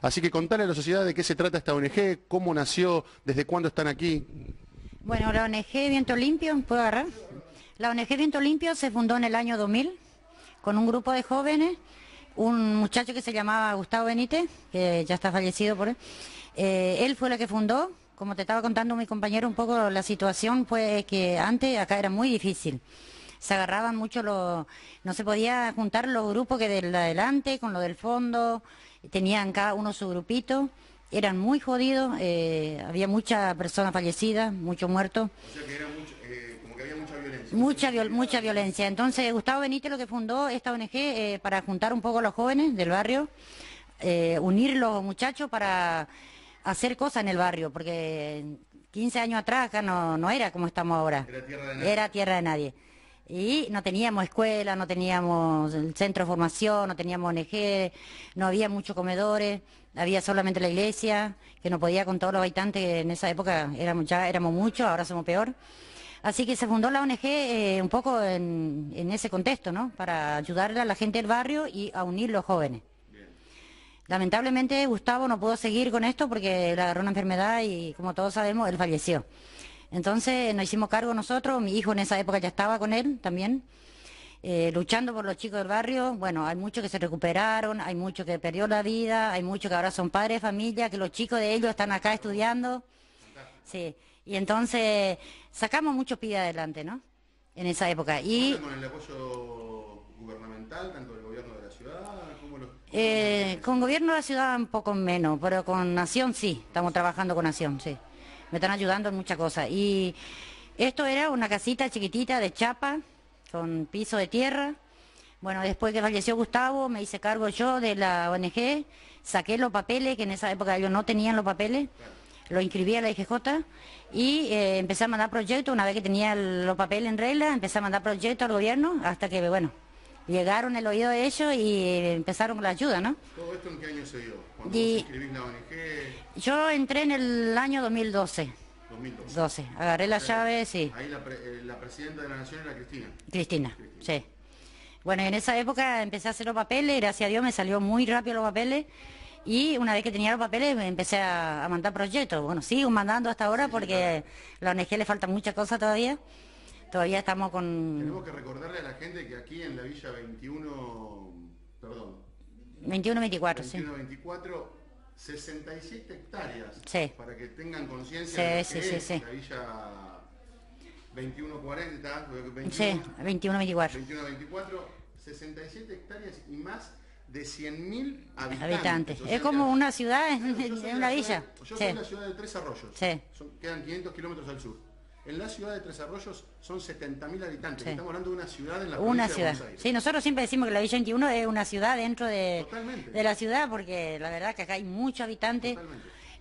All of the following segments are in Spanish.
Así que contale a la sociedad de qué se trata esta ONG, cómo nació, desde cuándo están aquí. Bueno, la ONG Viento Limpio, ¿puedo agarrar? La ONG Viento Limpio se fundó en el año 2000 con un grupo de jóvenes, un muchacho que se llamaba Gustavo Benítez, que ya está fallecido por él. Eh, él fue el que fundó, como te estaba contando mi compañero un poco la situación, pues que antes acá era muy difícil se agarraban mucho los, no se podía juntar los grupos que del adelante con lo del fondo, tenían cada uno su grupito, eran muy jodidos, eh, había mucha personas fallecida, muchos muertos. O sea que era mucho, eh, como que había mucha violencia. Mucha, violencia. Entonces Gustavo Benítez lo que fundó esta ONG eh, para juntar un poco a los jóvenes del barrio, unir los muchachos para hacer cosas en el barrio, porque 15 años atrás acá no, no era como estamos ahora. Era tierra de nadie. Era tierra de nadie y no teníamos escuela, no teníamos centro de formación, no teníamos ONG, no había muchos comedores, había solamente la iglesia, que no podía con todos los habitantes, en esa época éramos, ya éramos muchos, ahora somos peor. Así que se fundó la ONG eh, un poco en, en, ese contexto, ¿no? Para ayudarle a la gente del barrio y a unir los jóvenes. Lamentablemente Gustavo no pudo seguir con esto porque le agarró una enfermedad y como todos sabemos, él falleció. Entonces eh, nos hicimos cargo nosotros, mi hijo en esa época ya estaba con él también, eh, luchando por los chicos del barrio. Bueno, hay muchos que se recuperaron, hay muchos que perdió la vida, hay muchos que ahora son padres de familia, que los chicos de ellos están acá estudiando. Sí, y entonces sacamos mucho pie adelante, ¿no? En esa época. Y, ¿Con el apoyo gubernamental, tanto del gobierno de la ciudad como eh, con gobierno de la ciudad un poco menos, pero con Nación sí, estamos trabajando con Nación, sí me están ayudando en muchas cosas. Y esto era una casita chiquitita de chapa, con piso de tierra. Bueno, después que falleció Gustavo, me hice cargo yo de la ONG, saqué los papeles, que en esa época ellos no tenían los papeles, lo inscribí a la IGJ y eh, empecé a mandar proyectos, una vez que tenía los papeles en regla, empecé a mandar proyectos al gobierno hasta que, bueno, llegaron el oído de ellos y empezaron la ayuda, ¿no? ¿Todo esto en qué año se dio? ¿Cuándo y... la ONG? Yo entré en el año 2012. 2012. Agarré las llaves sí. Ahí eh, la, presidenta de la Nación era Cristina. Cristina. sí. Bueno, en esa época empecé a hacer los papeles, gracias a Dios me salió muy rápido los papeles. Y una vez que tenía los papeles me empecé a, mandar proyectos. Bueno, sigo mandando hasta ahora porque a la ONG le falta muchas cosas todavía. Todavía estamos con... Tenemos que recordarle a la gente que aquí en la Villa 21, perdón. 21-24, sí. 21-24, 67 hectáreas. Sí. Para que tengan conciencia de lo que es la Villa Sí, 21, 24 21-24, 67 hectáreas y más de 100.000 habitantes. es como una ciudad, en una villa. yo soy una ciudad de Tres Arroyos. Sí. quedan 500 kilómetros al sur. En la ciudad de Tres Arroyos son 70.000 habitantes. Estamos hablando de una ciudad en la una ciudad. Sí, nosotros siempre decimos que la Villa 21 es una ciudad dentro de, la ciudad, porque la verdad que acá hay muchos habitantes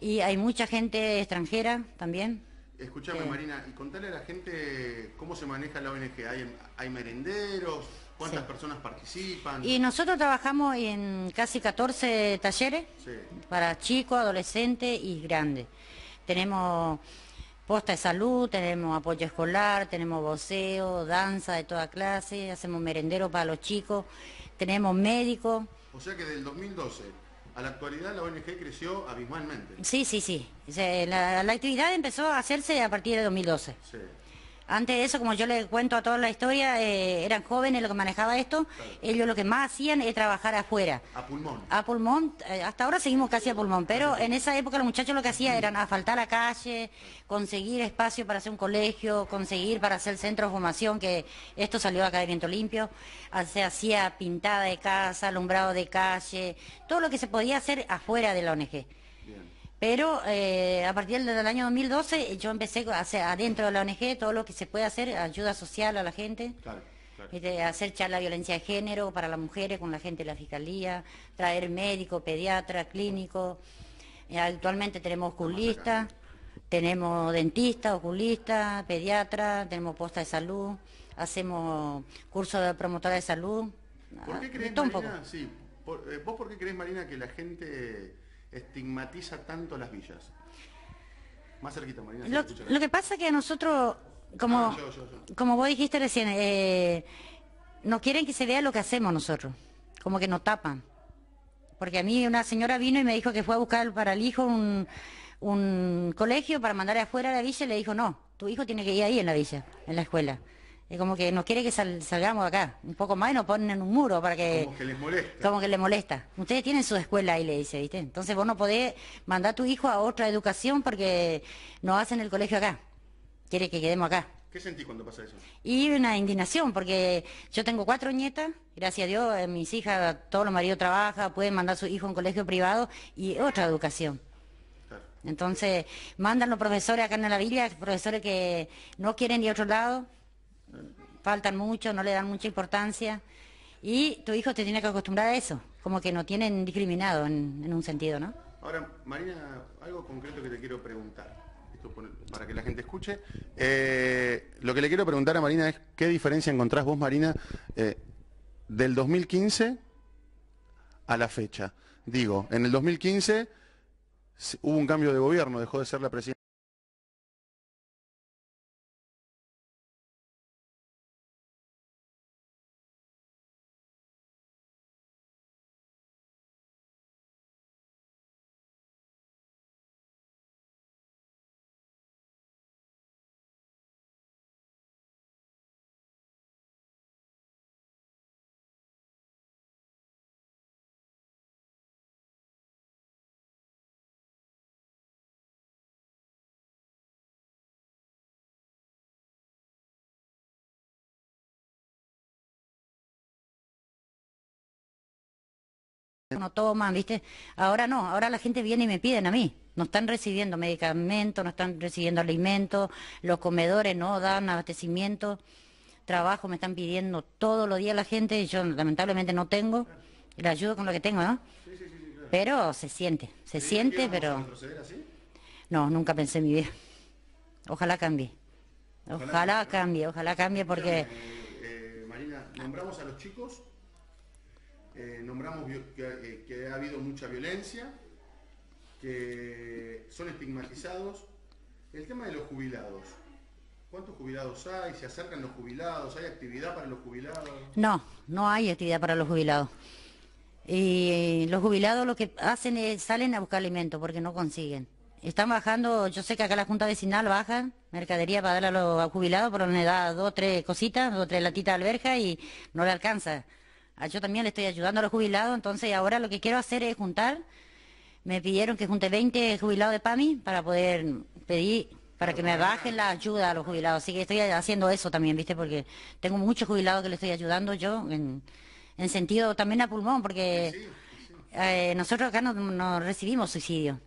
y hay mucha gente extranjera también. Escuchame, eh, Marina, y contale a la gente cómo se maneja la ONG. ¿Hay, merenderos? ¿Cuántas personas participan? Y nosotros trabajamos en casi 14 talleres para chicos, adolescentes y grandes. Tenemos posta de salud, tenemos apoyo escolar, tenemos voceo, danza de toda clase, hacemos merendero para los chicos, tenemos médicos. O sea que del 2012 a la actualidad la ONG creció abismalmente. Sí, sí, sí. La, actividad empezó a hacerse a partir de 2012. Antes de eso, como yo le cuento a toda la historia, eh, eran jóvenes los que manejaba esto. Ellos lo que más hacían es trabajar afuera. A pulmón. A pulmón. Eh, hasta ahora seguimos casi a pulmón, pero en esa época los muchachos lo que hacían era asfaltar la calle, conseguir espacio para hacer un colegio, conseguir para hacer centro de fumación, que esto salió acá de Viento Limpio. Ah, se hacía pintada de casa, alumbrado de calle, todo lo que se podía hacer afuera de la ONG. Pero eh, a partir del año 2012 yo empecé a hacer adentro de la ONG todo lo que se puede hacer, ayuda social a la gente. Claro. Este, hacer charla de violencia de género para las mujeres con la gente de la fiscalía, traer médico, pediatra, clínico. Eh, actualmente tenemos oculistas, tenemos dentista, oculista, pediatras, tenemos posta de salud, hacemos cursos de promotora de salud. ¿Por qué ah, crees, Marina, Sí, eh, ¿Vos por qué crees, Marina, que la gente estigmatiza tanto las villas? Más cerquita, Marina. Lo, que pasa es que a nosotros, como, ah, como vos dijiste recién, eh, nos quieren que se vea lo que hacemos nosotros, como que nos tapan. Porque a mí una señora vino y me dijo que fue a buscar para el hijo un, un colegio para mandar afuera a la villa y le dijo, no, tu hijo tiene que ir ahí en la villa, en la escuela. Es como que nos quiere que salgamos acá, un poco más y nos ponen en un muro para que... Como que les molesta. Como que les molesta. Ustedes tienen su escuela ahí, le dice, ¿viste? Entonces vos no podés mandar a tu hijo a otra educación porque no hacen el colegio acá. Quiere que quedemos acá. ¿Qué sentís cuando pasa eso? Y una indignación, porque yo tengo cuatro nietas, gracias a Dios, eh, mis hijas, todos los maridos trabajan, pueden mandar a su hijo a un colegio privado y otra educación. Entonces, mandan los profesores acá en la villa, profesores que no quieren ir a otro lado, faltan mucho, no le dan mucha importancia. Y tu hijo te tiene que acostumbrar a eso, como que no tienen discriminado en, un sentido, ¿no? Ahora, Marina, algo concreto que te quiero preguntar, para que la gente escuche. Eh, lo que le quiero preguntar a Marina es, ¿qué diferencia encontrás vos, Marina, eh, del 2015 a la fecha? Digo, en el 2015 hubo un cambio de gobierno, dejó de ser la presidenta. no toman, ¿viste? Ahora no, ahora la gente viene y me piden a mí. No están recibiendo medicamentos, no están recibiendo alimentos, los comedores no dan abastecimiento, trabajo me están pidiendo todos los días la gente, y yo lamentablemente no tengo, la ayudo con lo que tengo, ¿no? Pero se siente, se siente, pero... Así? No, nunca pensé en mi vida. Ojalá cambie. Ojalá, cambie, ojalá cambie porque... Eh, eh, Marina, nombramos a los chicos eh, nombramos eh, que, ha habido mucha violencia, que son estigmatizados. El tema de los jubilados. ¿Cuántos jubilados hay? ¿Se acercan los jubilados? ¿Hay actividad para los jubilados? No, no hay actividad para los jubilados. Y eh, los jubilados lo que hacen es salen a buscar alimento porque no consiguen. Están bajando, yo sé que acá la Junta Vecinal baja mercadería para darle a los jubilados, pero le da dos, o tres cositas, dos, tres latitas de alberja y no le alcanza. Ah, yo también le estoy ayudando a los jubilados, entonces ahora lo que quiero hacer es juntar. Me pidieron que junte 20 jubilados de PAMI para poder pedir, para que me bajen la ayuda a los jubilados. Así que estoy haciendo eso también, ¿viste? Porque tengo muchos jubilados que le estoy ayudando yo, en, sentido también a pulmón, porque eh, nosotros acá no, recibimos suicidio.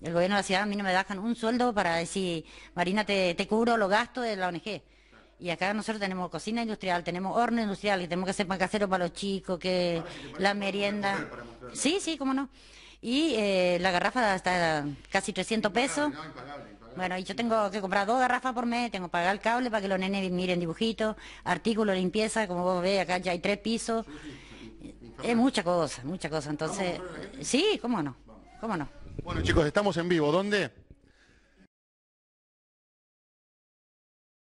El gobierno de la ciudad a mí no me bajan un sueldo para decir, Marina, te, te cubro los gastos de la ONG. Y acá nosotros tenemos cocina industrial, tenemos horno industrial, y tenemos que hacer pan casero para los chicos, que la merienda. sí, sí, cómo no. Y eh, la garrafa está casi 300 pesos. Bueno, y yo tengo que comprar dos garrafas por mes, tengo que pagar el cable para que los nenes miren dibujitos, artículos, limpieza, como vos ves, acá ya hay tres pisos. es mucha cosa, mucha cosa. Entonces, sí, cómo no, cómo no. Bueno chicos, estamos en vivo, ¿dónde?